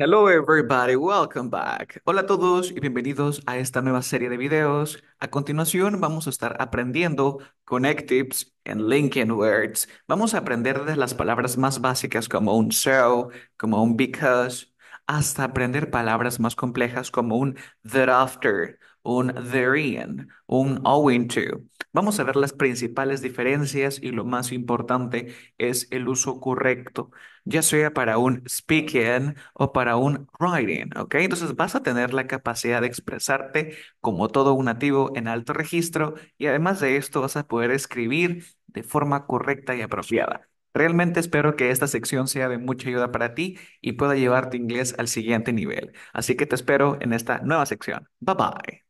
Hello everybody, welcome back. Hola a todos y bienvenidos a esta nueva serie de videos. A continuación vamos a estar aprendiendo connectives en LinkedIn Words. Vamos a aprender desde las palabras más básicas como un so, como un because, hasta aprender palabras más complejas como un thereafter, un therein, un owing to. Vamos a ver las principales diferencias y lo más importante es el uso correcto, ya sea para un speaking o para un writing, ¿ok? Entonces vas a tener la capacidad de expresarte como todo un nativo en alto registro y además de esto vas a poder escribir de forma correcta y apropiada. Realmente espero que esta sección sea de mucha ayuda para ti y pueda llevar tu inglés al siguiente nivel. Así que te espero en esta nueva sección. Bye bye.